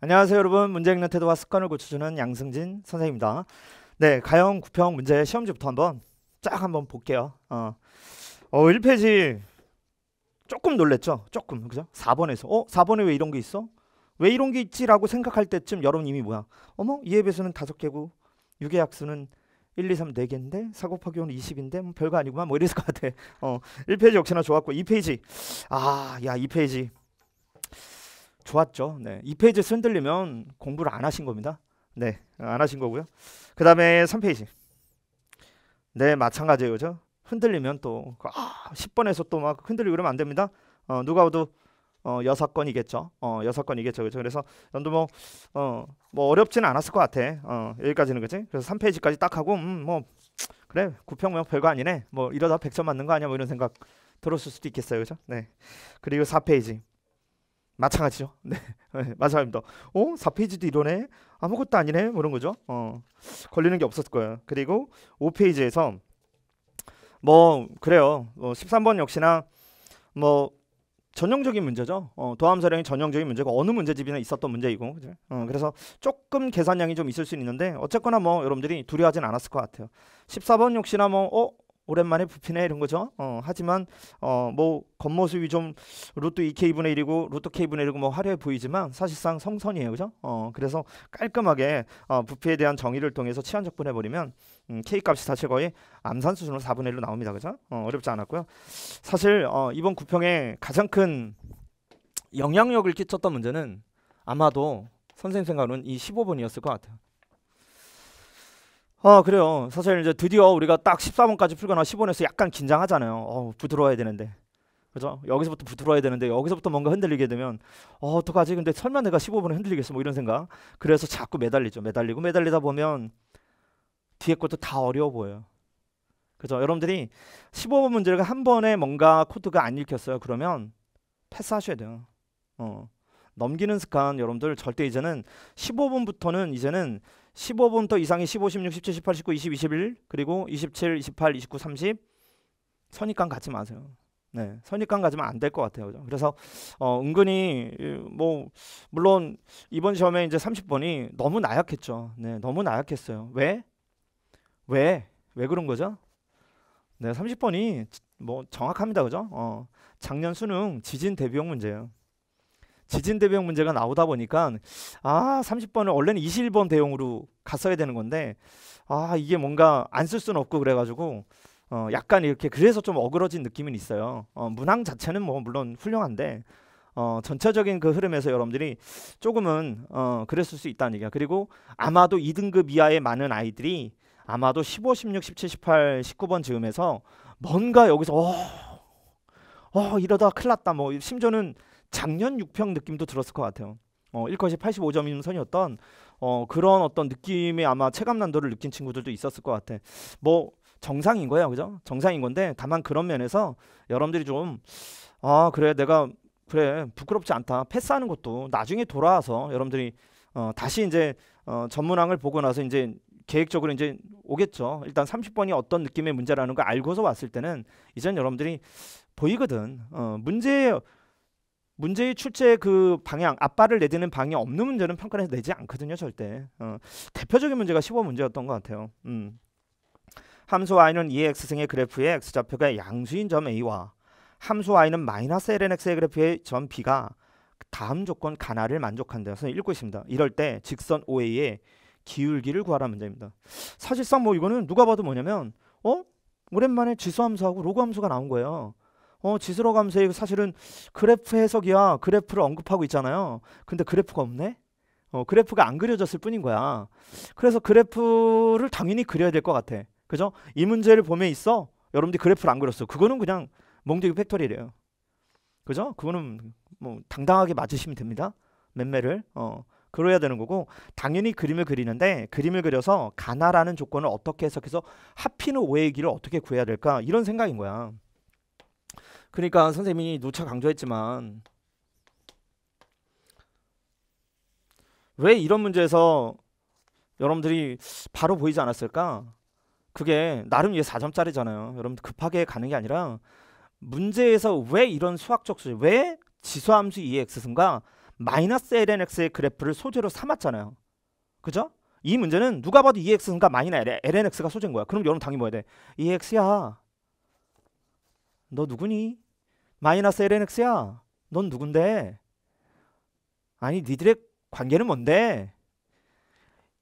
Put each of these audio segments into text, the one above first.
안녕하세요 여러분 문제 읽는 태도와 습관을 고쳐주는 양승진 선생입니다 네 가형 구평 문제 시험지부터 한번 쫙 한번 볼게요 어, 어 1페이지 조금 놀랬죠 조금 그죠 4번에서 어 4번에 왜 이런 게 있어 왜 이런 게 있지 라고 생각할 때쯤 여러분 이미 뭐야 어머 2의 배수는 5개고 6의 약수는 1, 2, 3, 4개인데 4 곱하기 5는 20인데 뭐 별거 아니구만 뭐 이랬을 것 같아 어 1페이지 역시나 좋았고 2페이지 아야 2페이지 좋았죠. 네. 이 페이지 흔들리면 공부를 안 하신 겁니다. 네, 안 하신 거고요. 그 다음에 3페이지. 네, 마찬가지예요. 그죠? 흔들리면 또, 그, 아, 10번에서 또 막 흔들리고 그러면 안 됩니다. 어, 누가 봐도 어, 여 건이겠죠. 어, 여 건이겠죠. 그죠? 그래서 연도 뭐, 어, 뭐 어렵지는 않았을 것 같아. 어, 여기까지는 그지? 그래서 3페이지까지 딱 하고, 음, 뭐, 그래, 9평면 별거 아니네. 뭐 이러다 100점 맞는 거 아니야? 뭐 이런 생각 들었을 수도 있겠어요. 그죠? 네. 그리고 4페이지. 마찬가지죠. 네, 마찬가지입니다. 어, 4페이지도 이러네. 아무것도 아니네. 뭐 이런 거죠. 어, 걸리는 게 없었을 거예요. 그리고 5페이지에서 뭐 그래요. 뭐 13번 역시나 뭐 전형적인 문제죠. 어, 도함사령이 전형적인 문제고 어느 문제집이나 있었던 문제이고 그죠? 어, 그래서 조금 계산량이 좀 있을 수 있는데 어쨌거나 뭐 여러분들이 두려워하진 않았을 것 같아요. 14번 역시나 뭐 어? 오랜만에 부피네 이런 거죠. 어, 하지만 어, 뭐 겉모습이 좀 로또 2K분의 1이고 로또 K분의 1이고 뭐 화려해 보이지만 사실상 성선이에요. 그죠? 어, 그래서 깔끔하게 어, 부피에 대한 정의를 통해서 치안 적분해 버리면 음, K값이 사실 거의 암산 수준으로 4분의 1로 나옵니다. 그죠? 어, 어렵지 않았고요. 사실 어, 이번 구평에 가장 큰 영향력을 끼쳤던 문제는 아마도 선생님 생각으로는 이 15번이었을 것 같아요. 아 그래요. 사실 이제 드디어 우리가 딱1 4번까지 풀거나 1 5원에서 약간 긴장하잖아요. 어, 부드러워야 되는데. 그죠? 여기서부터 부드러워야 되는데 여기서부터 뭔가 흔들리게 되면 어, 어떡하지? 근데 설마 내가 15분에 흔들리겠어? 뭐 이런 생각. 그래서 자꾸 매달리죠. 매달리고 매달리다 보면 뒤에 것도 다 어려워 보여요. 그죠? 여러분들이 15번 문제를한 번에 뭔가 코드가 안 읽혔어요. 그러면 패스하셔야 돼요. 어. 넘기는 습관 여러분들 절대 이제는 15분부터는 이제는 1 5분더 이상이 15, 16, 17, 18, 19, 20, 21 그리고 27, 28, 29, 30 선입관 갖지 마세요. 네, 선입관 가지면 안 될 것 같아요. 그래서 어, 은근히 뭐 물론 이번 시험에 이제 30번이 너무 나약했죠. 네, 너무 나약했어요. 왜? 왜? 왜 그런 거죠? 네, 30번이 뭐 정확합니다. 그죠? 어, 작년 수능 지진 대비용 문제예요. 지진 대비용 문제가 나오다 보니까 아 30번을 원래는 21번 대용으로 갔어야 되는 건데 아 이게 뭔가 안 쓸 수는 없고 그래가지고 어 약간 이렇게 그래서 좀 어그러진 느낌은 있어요. 어 문항 자체는 뭐 물론 훌륭한데 어, 전체적인 그 흐름에서 여러분들이 조금은 어, 그랬을 수 있다는 얘기야. 그리고 아마도 2등급 이하의 많은 아이들이 아마도 15, 16, 17, 18, 19번 즈음에서 뭔가 여기서 어, 어 이러다 큰일 났다. 뭐 심지어는 작년 6평 느낌도 들었을 것 같아요. 어, 1컷이 85점인 선이었던 어, 그런 어떤 느낌의 아마 체감 난도를 느낀 친구들도 있었을 것 같아. 뭐 정상인 거예요, 그죠? 정상인 건데 다만 그런 면에서 여러분들이 좀 아 그래 내가 그래 부끄럽지 않다 패스하는 것도 나중에 돌아와서 여러분들이 어, 다시 이제 어, 전문항을 보고 나서 이제 계획적으로 이제 오겠죠. 일단 30번이 어떤 느낌의 문제라는 걸 알고서 왔을 때는 이전 여러분들이 보이거든. 어, 문제 문제의 출제 그 방향 앞발을 내딛는 방향이 없는 문제는 평가를 해서 내지 않거든요 절대 어, 대표적인 문제가 15 문제였던 것 같아요 음. 함수 y는 2x승의 그래프의 x좌표가 양수인 점 a와 함수 y는 마이너스 lnx의 그래프의 점 b가 다음 조건 가나를 만족한다. 선서 읽고 있습니다. 이럴 때 직선 OA의 기울기를 구하라 는 문제입니다. 사실상 뭐 이거는 누가 봐도 뭐냐면 어? 오랜만에 지수함수하고 로그함수가 나온 거예요. 어, 지수로 감소액 사실은 그래프 해석이야. 그래프를 언급하고 있잖아요. 근데 그래프가 없네? 어, 그래프가 안 그려졌을 뿐인 거야. 그래서 그래프를 당연히 그려야 될 것 같아. 그죠? 이 문제를 보면 있어. 여러분들이 그래프를 안 그렸어. 그거는 그냥 몽둥이 팩토리래요. 그죠? 그거는 뭐 당당하게 맞으시면 됩니다. 맴매를. 어. 그래야 되는 거고 당연히 그림을 그리는데 그림을 그려서 가나라는 조건을 어떻게 해석해서 하피는 오해의 길을 어떻게 구해야 될까 이런 생각인 거야. 그러니까 선생님이 누차 강조했지만 왜 이런 문제에서 여러분들이 바로 보이지 않았을까? 그게 나름 이게 4점짜리잖아요. 여러분 급하게 가는 게 아니라 문제에서 왜 이런 수학적 수제, 왜 지수함수 e x 승과 마이너스 lnx의 그래프를 소재로 삼았잖아요. 그죠? 이 문제는 누가 봐도 e x 승과 마이너스 lnx가 소재인 거야. 그럼 여러분 당연히 뭐야 돼? e x 야너 누구니? 마이너스 LNX야. 넌 누군데? 아니 니들의 관계는 뭔데?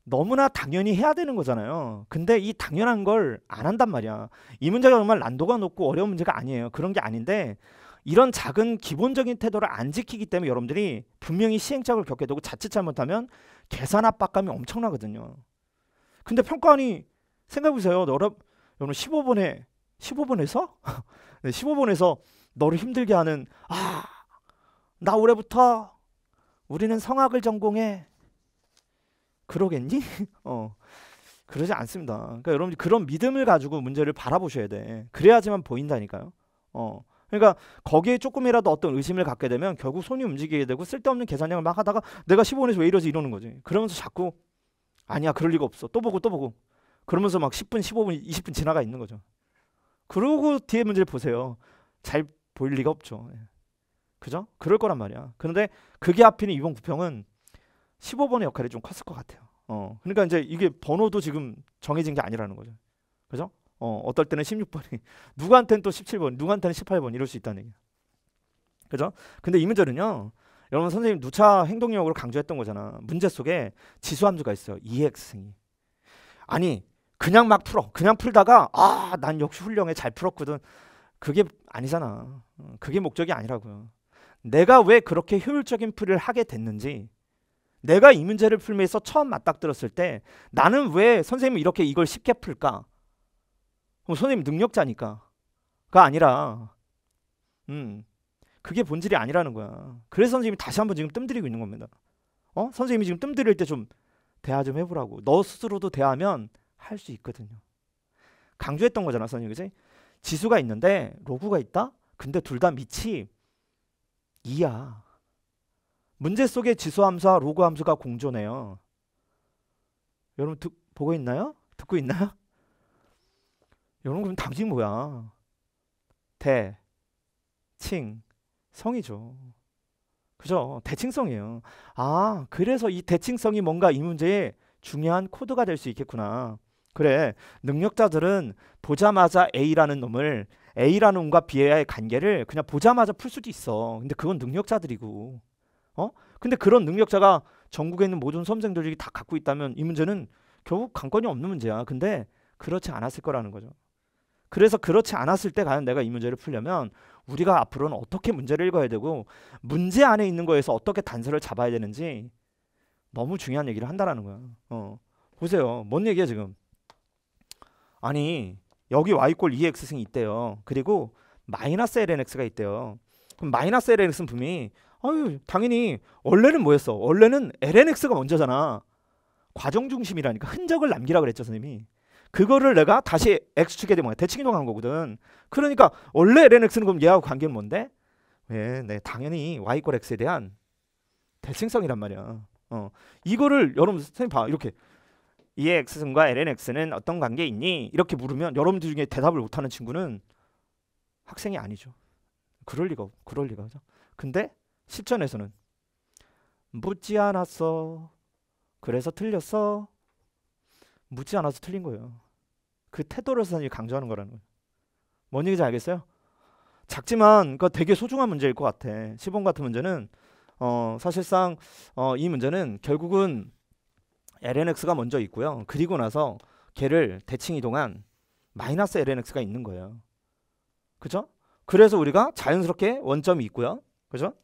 너무나 당연히 해야 되는 거잖아요. 근데 이 당연한 걸 안 한단 말이야. 이 문제가 정말 난도가 높고 어려운 문제가 아니에요. 그런 게 아닌데 이런 작은 기본적인 태도를 안 지키기 때문에 여러분들이 분명히 시행착오를 겪게 되고 자칫 잘못하면 계산 압박감이 엄청나거든요. 근데 평가원이 생각해보세요. 여러분 1 5분에1 5분에서 15번에서 너를 힘들게 하는 아, 나 올해부터 우리는 성악을 전공해. 그러겠니? 어. 그러지 않습니다. 그러니까 여러분 그런 믿음을 가지고 문제를 바라보셔야 돼. 그래야지만 보인다니까요. 어. 그러니까 거기에 조금이라도 어떤 의심을 갖게 되면 결국 손이 움직이게 되고 쓸데없는 계산량을 막 하다가 내가 1 5분에서왜 이러지 이러는 거지. 그러면서 자꾸 아니야 그럴 리가 없어. 또 보고 또 보고. 그러면서 막 10분, 15분, 20분 지나가 있는 거죠. 그러고 뒤에 문제를 보세요. 잘 보일 리가 없죠. 예. 그죠? 그럴 거란 말이야. 그런데 그게 앞에는 이번 구평은 15번의 역할이 좀 컸을 것 같아요. 어. 그러니까 이제 이게 번호도 지금 정해진 게 아니라는 거죠. 그죠? 어, 어떨 때는 16번이 누구한테는 또 17번, 누구한테는 18번 이럴 수 있다는 얘기야. 그죠? 근데 이 문제는요. 여러분 선생님 누차 행동력으로 강조했던 거잖아. 문제 속에 지수 함수가 있어요. EX 승이. 아니, 그냥 막 풀어. 그냥 풀다가 아, 난 역시 훌륭해. 잘 풀었거든. 그게 아니잖아. 그게 목적이 아니라고요. 내가 왜 그렇게 효율적인 풀이를 하게 됐는지 내가 이 문제를 풀면서 처음 맞닥뜨렸을 때 나는 왜 선생님이 이렇게 이걸 쉽게 풀까? 뭐 선생님 능력자니까가 아니라 음 그게 본질이 아니라는 거야. 그래서 선생님이 다시 한번 지금 뜸들이고 있는 겁니다. 어? 선생님이 지금 뜸들일 때 좀 대화 좀 해보라고. 너 스스로도 대하면 화 할수 있거든요. 강조했던 거잖아, 선생님. 그지? 지수가 있는데 로그가 있다? 근데 둘 다 밑이 2야. 문제 속에 지수 함수와 로그 함수가 공존해요. 여러분 듣, 보고 있나요? 듣고 있나요? 여러분 그럼 당신 뭐야? 대, 칭, 성이죠. 그죠? 대칭성이에요. 아, 그래서 이 대칭성이 뭔가 이문제에 중요한 코드가 될 수 있겠구나. 그래 능력자들은 보자마자 A라는 놈을 A라는 놈과 B의 관계를 그냥 보자마자 풀 수도 있어. 근데 그건 능력자들이고. 어? 근데 그런 능력자가 전국에 있는 모든 수험생들이 다 갖고 있다면 이 문제는 결국 관건이 없는 문제야. 근데 그렇지 않았을 거라는 거죠. 그래서 그렇지 않았을 때 과연 내가 이 문제를 풀려면 우리가 앞으로는 어떻게 문제를 읽어야 되고 문제 안에 있는 거에서 어떻게 단서를 잡아야 되는지 너무 중요한 얘기를 한다라는 거야. 어. 보세요. 뭔 얘기야 지금? 아니 여기 y 이꼴 2x승이 있대요. 그리고 마이너스 lnx가 있대요. 그럼 마이너스 lnx는 분명히 아유 당연히 원래는 뭐였어? 원래는 lnx가 먼저잖아. 과정 중심이라니까 흔적을 남기라 그랬죠 선생님이. 그거를 내가 다시 x축에 대면 뭐 대칭 이동한 거거든. 그러니까 원래 lnx는 그럼 얘하고 관계는 뭔데? 예, 네, 당연히 y 이꼴 x에 대한 대칭성이란 말이야. 어, 이거를 여러분 선생님 봐 이렇게 이의 x승과 ln x는 어떤 관계 있니? 이렇게 물으면 여러분들 중에 대답을 못하는 친구는 학생이 아니죠. 그럴 리가 그럴 리가 없죠 근데 실전에서는 묻지 않았어. 그래서 틀렸어. 묻지 않아서 틀린 거예요. 그 태도를 선생님이 강조하는 거라는 거예요. 뭔 얘기인지 알겠어요? 작지만 그 그러니까 되게 소중한 문제일 것 같아. 시범 같은 문제는 어, 사실상 어, 이 문제는 결국은 LNX가 먼저 있고요. 그리고 나서 걔를 대칭 이동한 마이너스 LNX가 있는 거예요. 그죠? 그래서 우리가 자연스럽게 원점이 있고요. 그죠?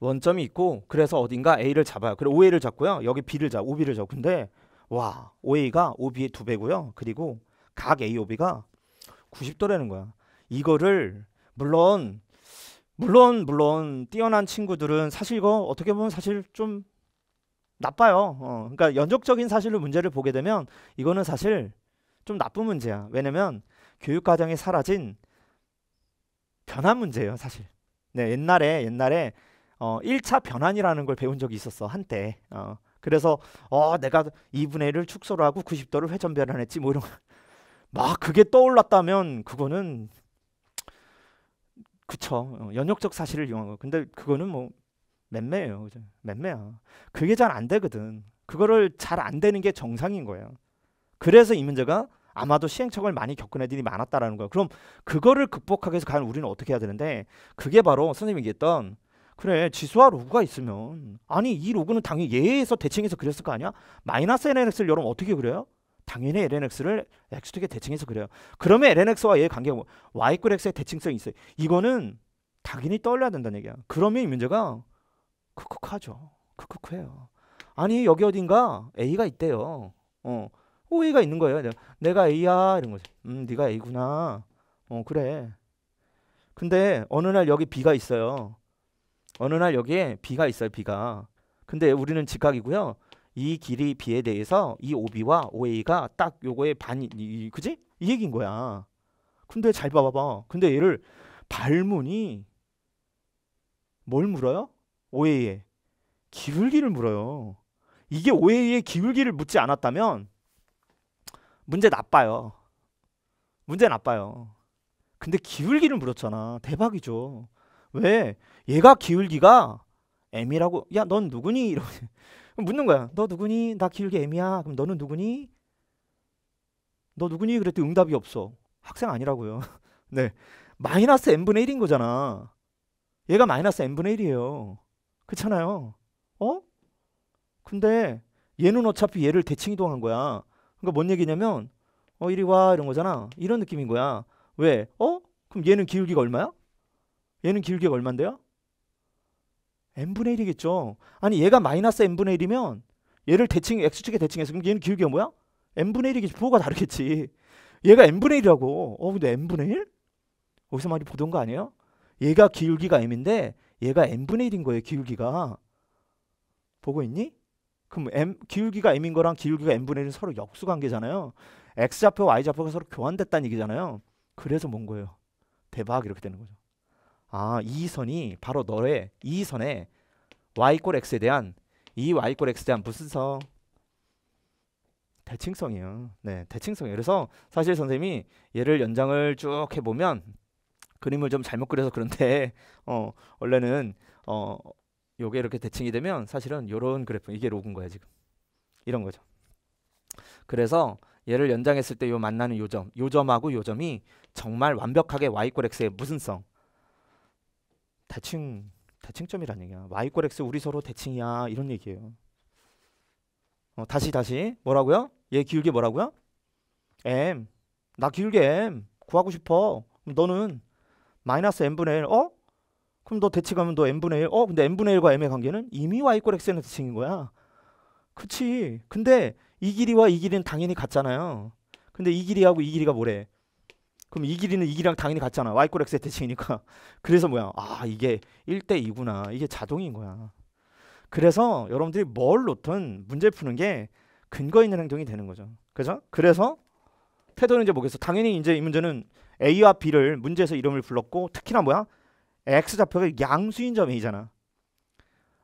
원점이 있고 그래서 어딘가 A를 잡아요. 그리고 OA를 잡고요. 여기 B를 잡, 고 OB를 잡고 근데 와 OA가 OB의 두 배고요. 그리고 각 AOB가 90도라는 거야. 이거를 물론 물론 물론 뛰어난 친구들은 사실 이거 어떻게 보면 사실 좀 나빠요. 어, 그러니까 연속적인 사실로 문제를 보게 되면 이거는 사실 좀 나쁜 문제야. 왜냐면 교육 과정에 사라진 변환 문제예요, 사실. 네, 옛날에 옛날에 어, 1차 변환이라는 걸 배운 적이 있었어 한때. 어, 그래서 어, 내가 2분의 1을 축소를 하고 90도를 회전 변환했지 뭐 이런 막 그게 떠올랐다면 그거는 그쵸. 어, 연역적 사실을 이용한 거. 근데 그거는 뭐 맴매예요. 그죠? 맴매야. 그게 잘 안 되거든. 그거를 잘 안 되는 게 정상인 거예요. 그래서 이 문제가 아마도 시행착오를 많이 겪은 애들이 많았다라는 거예요. 그럼 그거를 극복하기 위해서 과연 우리는 어떻게 해야 되는데 그게 바로 선생님이 얘기했던 그래 지수와 로그가 있으면 아니 이 로그는 당연히 예에서 대칭해서 그랬을 거 아니야? 마이너스 n 스를 여러분 어떻게 그래요? 당연히 LNX를 X2에 대칭해서 그래요. 그러면 LNX와 얘의 관계가 뭐? Y꼴 X의 대칭성이 있어요. 이거는 당연히 떠올려야 된다는 얘기야. 그러면 이 문제가 크크크하죠. 크크크해요. 아니 여기 어딘가 A가 있대요. 어, O A가 있는 거예요. 내가, 내가 A야 이런 거지. 음, 네가 A구나. 어, 그래. 근데 어느 날 여기 B가 있어요. 어느 날 여기에 B가 있어요. B가. 근데 우리는 직각이고요. 이 길이 b에 대해서 이 OB와 OA가 딱 요거의 반이 그지? 이얘긴 거야. 근데 잘 봐봐봐. 근데 얘를 발문이 뭘 물어요? OA에 기울기를 물어요. 이게 OA의 기울기를 묻지 않았다면 문제 나빠요. 문제 나빠요. 근데 기울기를 물었잖아. 대박이죠. 왜? 얘가 기울기가 M이라고 야 넌 누구니? 이러 고 묻는 거야. 너 누구니? 나 기울기 M이야. 그럼 너는 누구니? 너 누구니? 그랬더니 응답이 없어. 학생 아니라고요. 네. 마이너스 N분의 1인 거잖아. 얘가 마이너스 N분의 1이에요. 그렇잖아요. 어? 근데 얘는 어차피 얘를 대칭 이동한 거야. 그러니까 뭔 얘기냐면 어 이리 와 이런 거잖아. 이런 느낌인 거야. 왜? 어? 그럼 얘는 기울기가 얼마야? 얘는 기울기가 얼만데요? n분의 1이겠죠. 아니 얘가 마이너스 n분의 1이면 얘를 대칭 x축에 대칭해서 그럼 얘는 기울기가 뭐야? n분의 1이겠지. 부호가 다르겠지. 얘가 n분의 1이라고. 어 근데 n분의 1? 어디서 많이 보던 거 아니에요? 얘가 기울기가 m인데 얘가 n분의 1인 거예요. 기울기가. 보고 있니? 그럼 m 기울기가 m인 거랑 기울기가 n분의 1은 서로 역수 관계잖아요. x좌표, y좌표가 서로 교환됐다는 얘기잖아요. 그래서 뭔 거예요? 대박 이렇게 되는 거죠. 아, 이 선이 바로 너의 이선에 y 꼴 x에 대한 이 y 꼴 x에 대한 무슨 성? 대칭성이에요. 네, 대칭성이에요. 그래서 사실 선생님이 얘를 연장을 쭉 해보면 그림을 좀 잘못 그려서 그런데 어, 원래는 어, 요게 이렇게 대칭이 되면 사실은 요런 그래프 이게 로그인 거야 지금 이런 거죠. 그래서 얘를 연장했을 때 요 만나는 요점 요점하고 요점이 정말 완벽하게 y 꼴 x의 무슨 성 대칭 대칭점이란 얘기야. 와이코렉스 우리 서로 대칭이야 이런 얘기예요. 어, 다시 다시 뭐라고요? 얘기울게 뭐라고요? m 나기울게 m 구하고 싶어. 그럼 너는 마이너스 m분의 1 어? 그럼 너 대칭하면 너 m분의 1 어? 근데 m분의 1과 m의 관계는 이미 와 이퀄 코 x는 대칭인 거야. 그치 근데 이 길이와 이 길이는 당연히 같잖아요. 근데 이 길이하고 이 길이가 뭐래? 그럼 이 길이는 이 길이랑 당연히 같잖아. y꼴 x의 대칭이니까. 그래서 뭐야? 아 이게 1대 2구나. 이게 자동인 거야. 그래서 여러분들이 뭘 놓든 문제 푸는 게 근거 있는 행동이 되는 거죠. 그죠? 그래서 태도는 이제 뭐겠어? 당연히 이제 이 문제는 A와 B를 문제에서 이름을 불렀고 특히나 뭐야? X 좌표가 양수인 점 A잖아.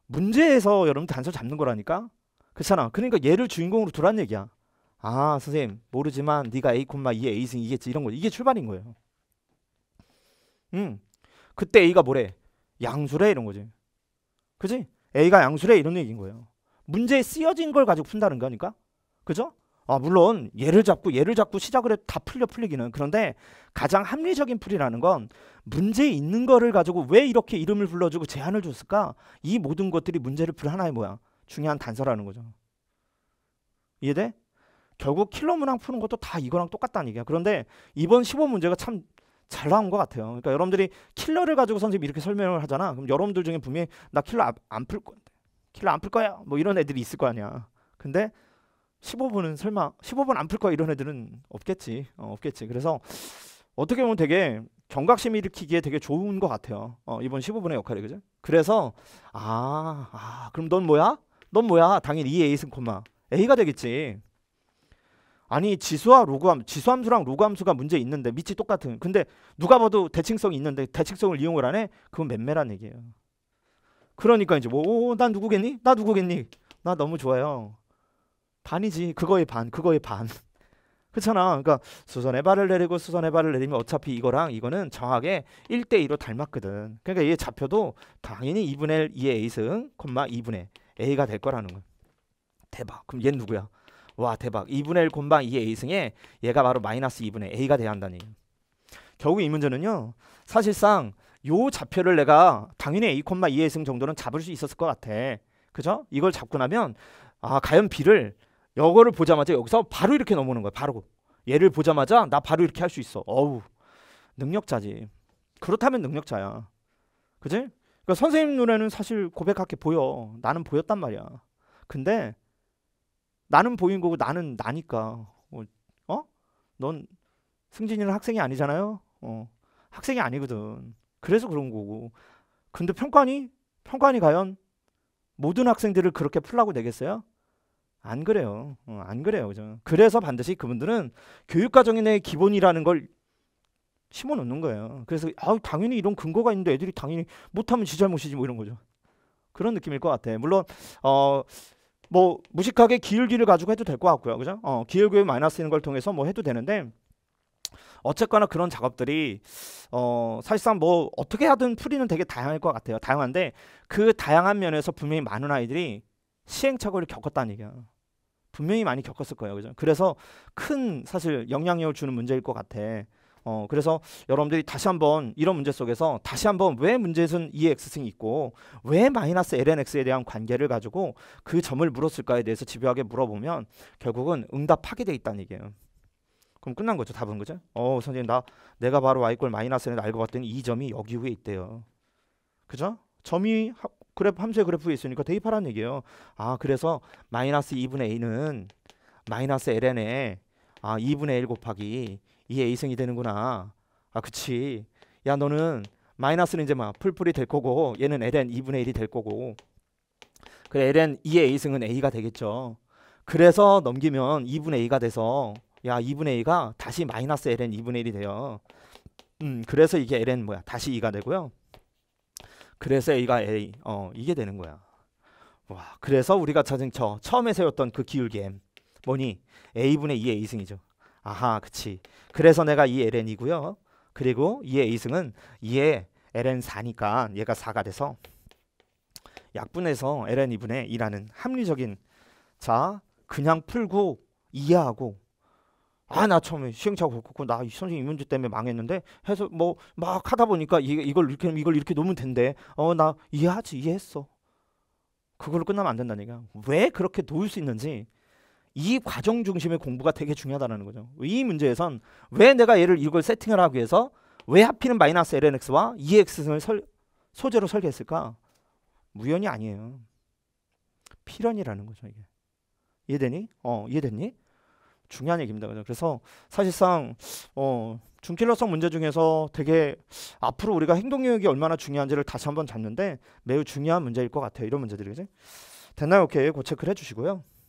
문제에서 여러분 단서 잡는 거라니까. 그렇잖아. 그러니까 얘를 주인공으로 두란 얘기야. 아 선생님 모르지만 네가 a 콤마 2의 a 승 이겠지 이런 거 이게 출발인 거예요. 음 그때 a가 뭐래 양수래 이런 거지. 그지? a가 양수래 이런 얘기인 거예요. 문제에 쓰여진 걸 가지고 푼다는 거니까 그죠? 아 물론 얘를 잡고 얘를 잡고 시작을 해 다 풀려 풀리기는 그런데 가장 합리적인 풀이라는 건 문제 있는 거를 가지고 왜 이렇게 이름을 불러주고 제한을 줬을까 이 모든 것들이 문제를 풀 하나의 뭐야 중요한 단서라는 거죠 이해돼? 결국 킬러 문항 푸는 것도 다 이거랑 똑같다는 얘기야. 그런데 이번 15문제가 참 잘 나온 것 같아요. 그러니까 여러분들이 킬러를 가지고 선생님 이렇게 설명을 하잖아. 그럼 여러분들 중에 분명히 나 킬러 안 풀 건데. 킬러 안 풀 거야. 뭐 이런 애들이 있을 거 아니야. 근데 15분은 설마 15분 안 풀 거야 이런 애들은 없겠지. 어, 없겠지. 그래서 어떻게 보면 되게 경각심 일으키기에 되게 좋은 것 같아요. 어, 이번 15분의 역할이 그죠? 그래서 아, 아 그럼 넌 뭐야? 넌 뭐야? 당연히 이 에이슨 콤마 A가 되겠지. 아니 지수와 로그함 지수함수랑 로그함수가 문제 있는데 밑이 똑같은 근데 누가 봐도 대칭성이 있는데 대칭성을 이용을 안 해? 그건 맴매란 얘기예요. 그러니까 이제 뭐난 누구겠니? 나 누구겠니? 나 너무 좋아요. 반이지 그거의 반 그거의 반 그렇잖아 그러니까 수선의 발을 내리고 수선의 발을 내리면 어차피 이거랑 이거는 정확하게 1대2로 닮았거든 그러니까 얘 잡혀도 당연히 2분의 1 2의 A승 콤마 2분의 A가 될 거라는 거야 대박 그럼 얘 누구야 와 대박 2분의 1 곰방 2의 a승에 얘가 바로 마이너스 2분의 a가 돼야 한다니 결국 이 문제는요 사실상 요 좌표를 내가 당연히 a, 2의 승 정도는 잡을 수 있었을 것 같아. 그죠? 이걸 잡고 나면 아 가연 b를 여거를 보자마자 여기서 바로 이렇게 넘어오는 거야. 바로 얘를 보자마자 나 바로 이렇게 할 수 있어. 어우 능력자지. 그렇다면 능력자야. 그지? 그러니까 선생님 눈에는 사실 고백할게 보여. 나는 보였단 말이야. 근데 나는 보인 거고 나는 나니까 어, 어? 넌 승진이는 학생이 아니잖아요. 어. 학생이 아니거든. 그래서 그런 거고. 근데 평가니평가니 과연 모든 학생들을 그렇게 풀라고 되겠어요? 안 그래요. 어, 안 그래요. 그죠? 그래서 반드시 그분들은 교육과정의 내 기본이라는 걸 심어 놓는 거예요. 그래서 아, 당연히 이런 근거가 있는데 애들이 당연히 못하면 지 잘못이지 뭐 이런 거죠. 그런 느낌일 것 같아. 물론 어뭐 무식하게 기울기를 가지고 해도 될 것 같고요. 그죠? 어, 기울기를 마이너스 있는 걸 통해서 뭐 해도 되는데 어쨌거나 그런 작업들이 어 사실상 뭐 어떻게 하든 풀이는 되게 다양할 것 같아요. 다양한데 그 다양한 면에서 분명히 많은 아이들이 시행착오를 겪었다는 얘기야. 분명히 많이 겪었을 거예요. 그죠? 그래서 큰 사실 영향력을 주는 문제일 것 같아. 어, 그래서 여러분들이 다시 한번 이런 문제 속에서 다시 한번 왜 문제는 에 e 2x승이 있고 왜 마이너스 lnx에 대한 관계를 가지고 그 점을 물었을까에 대해서 집요하게 물어보면 결국은 응답하게 돼 있다는 얘기예요. 그럼 끝난 거죠. 답은 그죠? 어, 선생님 나 내가 바로 y 꼴 마이너스는 알고 봤더니 이 점이 여기 위에 있대요. 그죠? 점이 하, 그래프 함수의 그래프에 있으니까 대입하라는 얘기예요. 아, 그래서 마이너스 2분의 a는 마이너스 ln에 아, 2분의 1 곱하기 이게 A승이 되는구나. 아 그치. 야 너는 마이너스는 이제 막 풀풀이 될 거고 얘는 ln 2분의 1이 될 거고 그래 ln 2의 a승은 a가 되겠죠. 그래서 넘기면 2분의 a 가 돼서 야 2분의 a 가 다시 마이너스 ln 2분의 1이 돼요. 음 그래서 이게 ln 뭐야 다시 2가 되고요. 그래서 a가 a 어 이게 되는 거야. 와 그래서 우리가 찾은 처 처음에 세웠던 그 기울기 m 뭐니 a분의 2의 a승이죠. 아하, 그치. 그래서 내가 이 LN이고요. 그리고 이의 A승은 이의 LN 4니까 얘가 4가 돼서 약분해서 LN 2분의 2라는 합리적인 자 그냥 풀고 이해하고 아 나 처음에 시행착오 겪고 나 선생님 이 문제 때문에 망했는데 해서 뭐 막 하다 보니까 이, 이걸 이렇게 이걸 이렇게 놓으면 된대 어 나 이해하지 이해했어 그걸로 끝나면 안된다니까왜 그렇게 놓을 수 있는지 이 과정 중심의 공부가 되게 중요하다는 거죠. 이 문제에선 왜 내가 얘를 이걸 세팅을 하기 위해서 왜 하필은 마이너스 LNX와 EX를 설, 소재로 설계했을까? 무연이 아니에요. 필연이라는 거죠. 이게. 이해되니? 어, 이해됐니? 중요한 얘기입니다. 그래서 사실상 어, 중킬러성 문제 중에서 되게 앞으로 우리가 행동영역이 얼마나 중요한지를 다시 한번 잡는데 매우 중요한 문제일 것 같아요. 이런 문제들이 그지? 됐나요? 오케이. 고체크를 해주시고요.